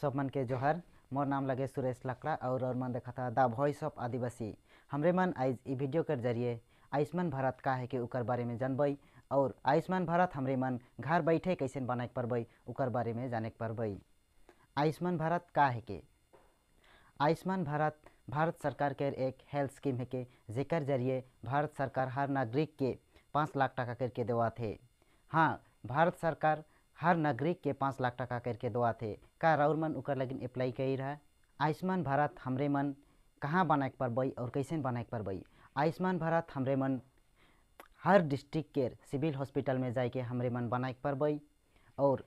सब मन के जोहर मोर नाम लगे सुरेश लकड़ा और और मन देखा था द वॉइस ऑफ आदिवासी हमरे मन आज ई वीडियो के जरिए आयुष्मान भारत का है कि उकर बारे में जानब और आयुष्मान भारत हमरे मन घर बैठे कैसे बनाए पड़ब उकर बारे में जाने पड़ब आयुष्मान भारत का है के आयुष्मान भारत भारत सरकार के एक हेल्थ स्कीम है के जेकर जरिए भारत सरकार हर नागरिक के पाँच लाख टका करके देवा थे हाँ भारत सरकार हर नागरिक के पाँच लाख टका करके दुआ थे का राउर मन उकर लगिन अप्लाई कर रहा आयुष्मान भारत हमरे मन कहाँ बनाए पर बई और कैसे बनाए पर बई आयुष्मान भारत हमरे मन हर डिस्ट्रिक्ट के सिविल हॉस्पिटल में जाके हमरे मन बनाए पर बई और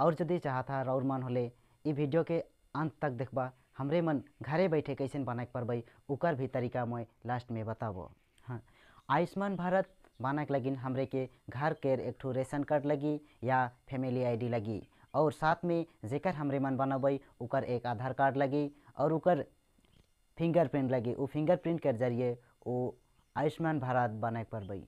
और यदि चाहता राउर मन होले ये वीडियो के अंत तक देखबा हमरे मन घरे बैठे कैसे बनाए पर बई उकर भी तरीका मैं लास्ट में बताबो हाँ आयुष्मान भारत बनाक लगिन हमरे के घर के एक ठू रेशन कार्ड लगी या फैमिली आईडी लगी और साथ में जेकर हमरे मन बनबई उकर एक आधार कार्ड लगी और उकर फिंगरप्रिंट लगी वो फिंगरप्रिंट के जरिए वो आयुष्मान भारत बनाए पड़बई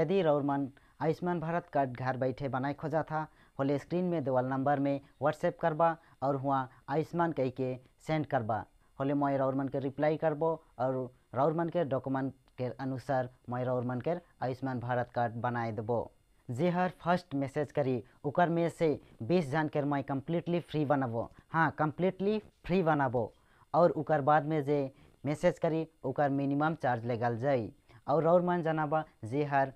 यदि रौर मन आयुष्मान भारत कार्ड घर बैठे बनाए खोजा था होले स्क्रीन में देवल नंबर में व्हाट्सएप करबा और हुआ आयुष्मान कह के सेंड करबा राउर মই के रिप्लाई রিপ্লাই और राउर রাউর के डकुमेंट के अनुसार मैं राउर मान के आयुष्मान भारत कार्ड बनाए देव जे हर फर्स्ट मैसेज करी उकर में से बीस जान के मैं कम्प्लीटली फ्री बनाबो हाँ कम्प्लीटली फ्री बनाबो और उकर बाद में जे मैसेज करी उकर मिनिमम चार्ज लगल जाए और राउर मन जनाबा जे हर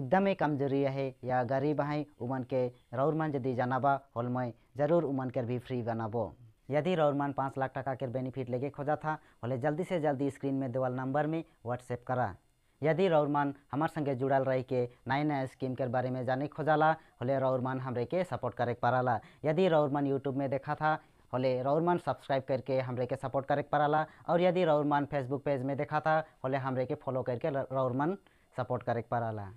एकदम कमजोरी है या गरीब है उमन के राउर मन यदि जनाबा हल मैं जरूर उमन के भी फ्री बनाबो यदि रौरमान पाँच लाख टका के बेनिफिट लेके खोजा था भले जल्दी से जल्दी स्क्रीन में देवल नंबर में व्हाट्सएप करा यदि रौरमान हमार संगे जुड़ल रह के नया नया स्कीम के बारे में जाने खोजाला होले रौरमान हमरे के सपोर्ट करे पाराला यदि रौरमान यूट्यूब में देखा था होले रौरमान सब्सक्राइब करके हमरे के सपोर्ट करे ला और यदि रौरमान फेसबुक पेज में देखा था होले हमरे के फॉलो करके रौरमान सपोर्ट करे पाराला